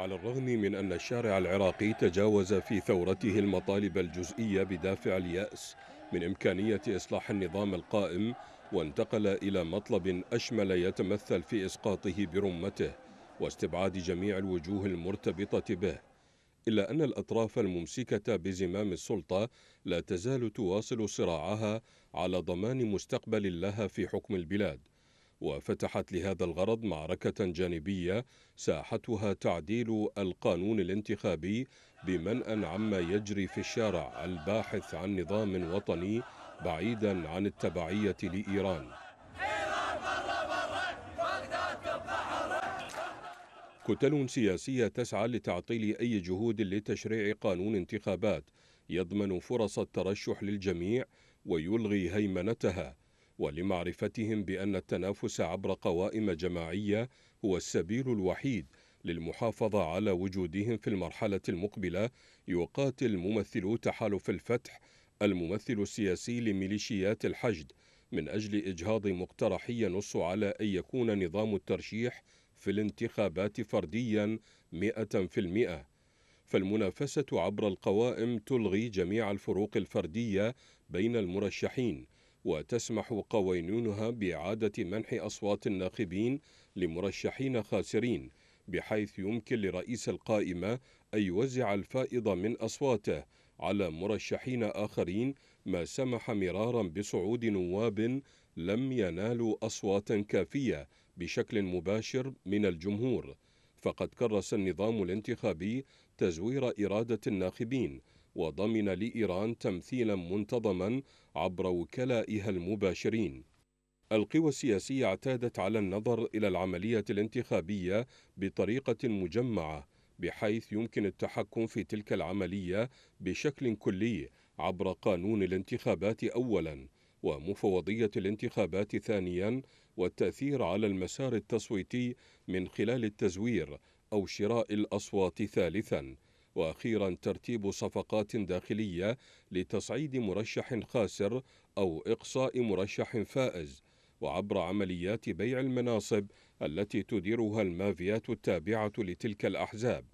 على الرغم من أن الشارع العراقي تجاوز في ثورته المطالب الجزئية بدافع اليأس من إمكانية إصلاح النظام القائم وانتقل إلى مطلب أشمل يتمثل في إسقاطه برمته واستبعاد جميع الوجوه المرتبطة به إلا أن الأطراف الممسكة بزمام السلطة لا تزال تواصل صراعها على ضمان مستقبل لها في حكم البلاد وفتحت لهذا الغرض معركة جانبية ساحتها تعديل القانون الانتخابي بمنأ عما يجري في الشارع الباحث عن نظام وطني بعيدا عن التبعية لإيران كتل سياسية تسعى لتعطيل أي جهود لتشريع قانون انتخابات يضمن فرص الترشح للجميع ويلغي هيمنتها ولمعرفتهم بأن التنافس عبر قوائم جماعية هو السبيل الوحيد للمحافظة على وجودهم في المرحلة المقبلة يقاتل ممثلو تحالف الفتح الممثل السياسي لميليشيات الحشد من أجل إجهاض مقترح ينص على أن يكون نظام الترشيح في الانتخابات فرديا مئة في المئة فالمنافسة عبر القوائم تلغي جميع الفروق الفردية بين المرشحين وتسمح قوانينها بإعادة منح أصوات الناخبين لمرشحين خاسرين بحيث يمكن لرئيس القائمة أن يوزع الفائض من أصواته على مرشحين آخرين ما سمح مرارا بصعود نواب لم ينالوا أصواتا كافية بشكل مباشر من الجمهور فقد كرس النظام الانتخابي تزوير إرادة الناخبين وضمن لإيران تمثيلا منتظما عبر وكلائها المباشرين القوى السياسية اعتادت على النظر إلى العملية الانتخابية بطريقة مجمعة بحيث يمكن التحكم في تلك العملية بشكل كلي عبر قانون الانتخابات أولاً ومفوضية الانتخابات ثانياً والتأثير على المسار التصويتي من خلال التزوير أو شراء الأصوات ثالثاً وأخيرا ترتيب صفقات داخلية لتصعيد مرشح خاسر أو إقصاء مرشح فائز وعبر عمليات بيع المناصب التي تديرها المافيات التابعة لتلك الأحزاب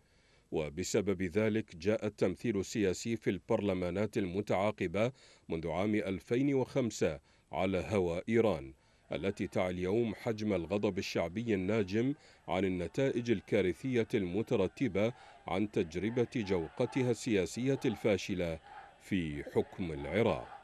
وبسبب ذلك جاء التمثيل السياسي في البرلمانات المتعاقبة منذ عام 2005 على هوى إيران التي تعي اليوم حجم الغضب الشعبي الناجم عن النتائج الكارثية المترتبة عن تجربة جوقتها السياسية الفاشلة في حكم العراق